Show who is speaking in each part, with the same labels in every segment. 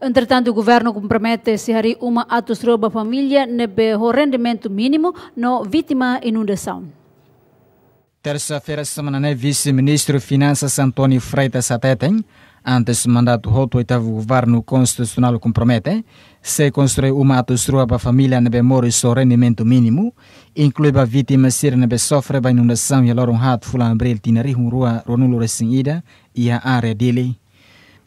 Speaker 1: Entretanto, o governo compromete se a uma atosroba família no rendimento mínimo no vítima inundação.
Speaker 2: Terça-feira, semana, né, vice-ministro Finanças Antônio Freitas Ateten, antes mandato do oitavo governo constitucional compromete, se construir uma atosrua para a família no moro seu rendimento mínimo, inclui a vítima ser nebe sofre a inundação e loron hat fulan abril tinari rua ronulo ida e a área dele.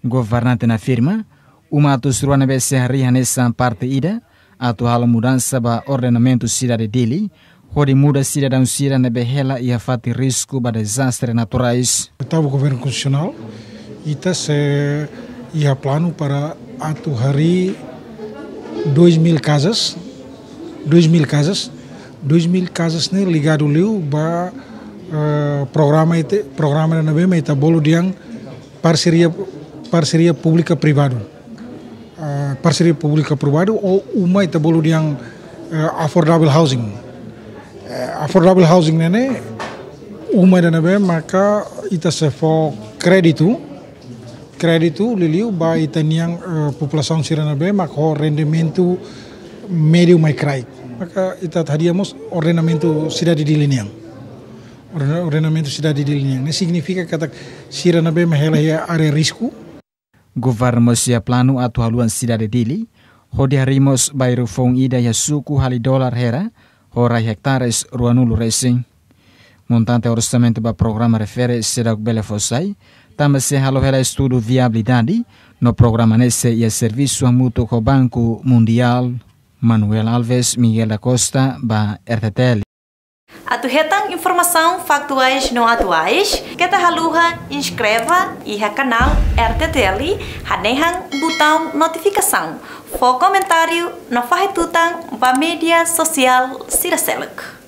Speaker 2: Governante na firma, umatu suruan ruanebe sehari hanessa parte ida atu hal mudança ba ordenamento cidade dili Rodi muda cidade da cidade nebe hela e afate risco para desastres
Speaker 3: naturais. Está o governo constitucional e se ia planu para atu hari 2000 mil casas, 2 mil casas, 2 mil casas ne ligado liu ba uh, programa ite programa na nebe meta bolu diang parceria parceria publika privado uh, parceria pública privada ou uma ita e bolu yang uh, affordable housing. Uh, affordable housing nene uma dana be maka ita sefo kreditu kreditu liliu ba ita niang uh, populasaun sirana be maka ho rendimento medio mai krai maka ita tadiamos ordenamento sidadi di liniang ordenamento sidadi di liniang ne significa kata sirana be mahela ya are risku
Speaker 2: Governosia planu atu haluan sidade dili, hodi harimos bairu fong ida ya suku hali dolar hera, hora hektares ruanulu racing. Montante orçamento para programa refere será o bele fossai, também se halo hela estudo viabilidade no programa nesse e servisu a mútuo Mundial. Manuel Alves, Miguel da Costa, ba RTL.
Speaker 1: A aturretando informação factuais não atuais, que haluha inscreva e a canal RTTL, hanehan botão notificação, for comentário na farretutan para mídia social Siraseluk.